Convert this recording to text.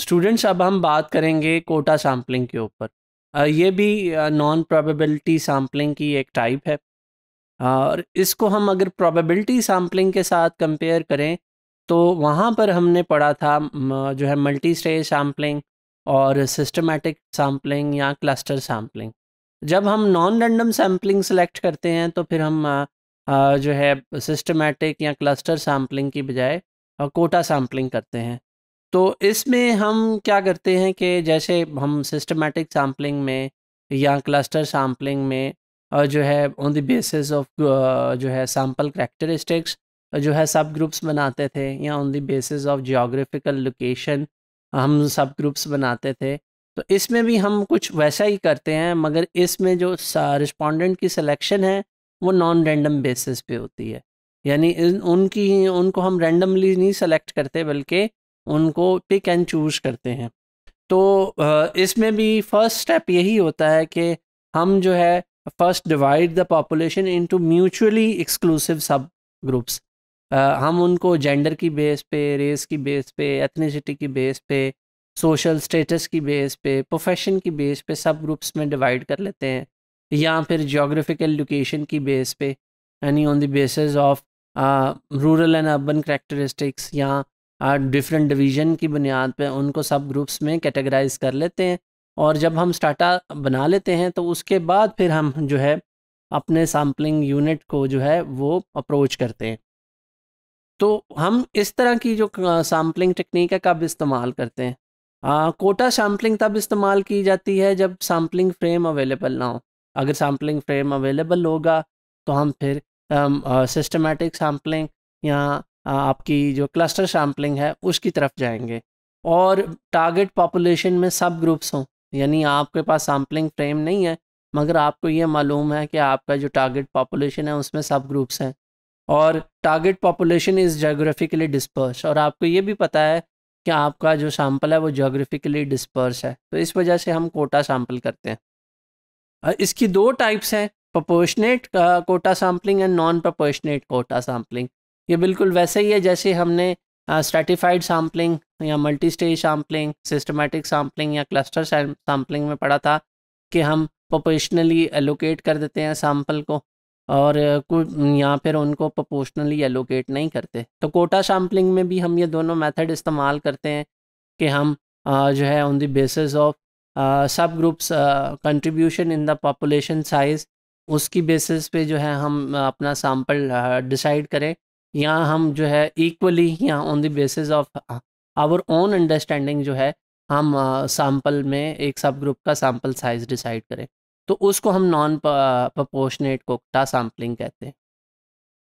students अब हम बात करेंगे कोटा सैम्पलिंग के ऊपर ये भी नॉन प्रोबेबिलिटी सैम्पलिंग की एक टाइप है और इसको हम अगर प्रोबेबिलिटी सैम्पलिंग के साथ कंपेयर करें तो वहाँ पर हमने पढ़ा था जो है मल्टी स्टेज सैम्पलिंग और सिस्टमेटिक सैम्पलिंग या क्लस्टर सैम्पलिंग जब हम नॉन रैंडम सैम्पलिंग सेलेक्ट करते हैं तो फिर हम जो है सिस्टमेटिक या क्लस्टर सैम्पलिंग की बजाय कोटा सैम्पलिंग करते हैं तो इसमें हम क्या करते हैं कि जैसे हम सिस्टमेटिक सैम्पलिंग में या क्लस्टर सैम्पलिंग में जो है ऑन द बेसिस ऑफ जो है सैम्पल करेक्टरिस्टिक्स जो है सब ग्रुप्स बनाते थे या on the basis of geographical location हम सब ग्रुप्स बनाते थे तो इसमें भी हम कुछ वैसा ही करते हैं मगर इसमें जो रिस्पोंडेंट की सिलेक्शन है वो नॉन रेंडम बेसिस पे होती है यानी उनकी उनको हम रेंडमली नहीं सेलेक्ट करते बल्कि उनको पिक एंड चूज करते हैं तो इसमें भी फर्स्ट स्टेप यही होता है कि हम जो है first divide the population into mutually exclusive sub groups हम उनको जेंडर की बेस पे रेस की बेस पे एथनिसिटी की बेस पे सोशल स्टेटस की बेस पे प्रोफेशन की बेस पे सब ग्रुप्स में डिवाइड कर लेते हैं या फिर जोग्राफिकल लोकेशन की बेस पे यानी on the basis of rural and urban characteristics या डिफरेंट डिवीजन की बुनियाद पे उनको सब ग्रुप्स में कैटेगराइज कर लेते हैं और जब हम स्टाटा बना लेते हैं तो उसके बाद फिर हम जो है अपने सैम्पलिंग यूनिट को जो है वो अप्रोच करते हैं तो हम इस तरह की जो सैम्पलिंग टेक्निक है कब इस्तेमाल करते हैं आ, कोटा सैम्पलिंग तब इस्तेमाल की जाती है जब सैम्पलिंग फ्रेम अवेलेबल ना हो अगर सैम्पलिंग फ्रेम अवेलेबल होगा तो हम फिर सिस्टमेटिक सैम्पलिंग या आपकी जो क्लस्टर सैम्पलिंग है उसकी तरफ जाएंगे और टारगेट पॉपुलेशन में सब ग्रुप्स हों यानी आपके पास सैम्पलिंग फ्रेम नहीं है मगर आपको ये मालूम है कि आपका जो टारगेट पॉपुलेशन है उसमें सब ग्रुप्स हैं और target population is geographically dispersed और आपको ये भी पता है कि आपका जो सैम्पल है वो जोग्राफिकली डिस्पर्स है तो इस वजह से हम कोटा सैम्पल करते हैं इसकी दो टाइप्स हैं proportionate quota sampling and non proportionate quota sampling ये बिल्कुल वैसे ही है जैसे हमने स्ट्रेटिफाइड सैम्पलिंग या multi stage sampling systematic sampling या क्लस्टर सैम्पलिंग में पढ़ा था कि हम प्रोपोर्शनली एलोकेट कर देते हैं सैम्पल को और या फिर उनको प्रोपोर्शनली एलोकेट नहीं करते तो कोटा सैम्पलिंग में भी हम ये दोनों मेथड इस्तेमाल करते हैं कि हम जो है on the basis of sub groups contribution in the population size उसकी बेसिस पे जो है हम अपना सैम्पल डिसाइड करें या हम जो है इक्वली या on the basis of our own understanding जो है हम सैम्पल uh, में एक सब ग्रुप का सैम्पल साइज डिसाइड करें तो उसको हम नॉन प्रपोर्शनेट कोकटा सैम्पलिंग कहते हैं